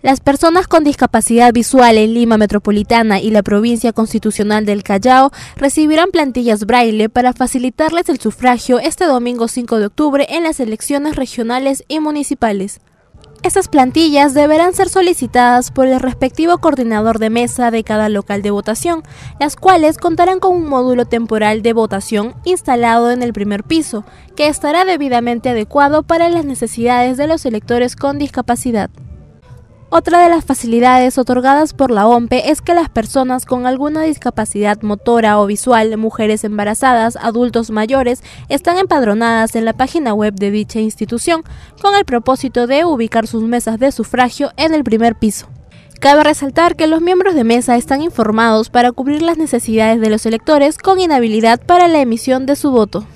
Las personas con discapacidad visual en Lima Metropolitana y la provincia constitucional del Callao recibirán plantillas braille para facilitarles el sufragio este domingo 5 de octubre en las elecciones regionales y municipales. Estas plantillas deberán ser solicitadas por el respectivo coordinador de mesa de cada local de votación, las cuales contarán con un módulo temporal de votación instalado en el primer piso, que estará debidamente adecuado para las necesidades de los electores con discapacidad. Otra de las facilidades otorgadas por la OMP es que las personas con alguna discapacidad motora o visual, mujeres embarazadas, adultos mayores, están empadronadas en la página web de dicha institución con el propósito de ubicar sus mesas de sufragio en el primer piso. Cabe resaltar que los miembros de mesa están informados para cubrir las necesidades de los electores con inhabilidad para la emisión de su voto.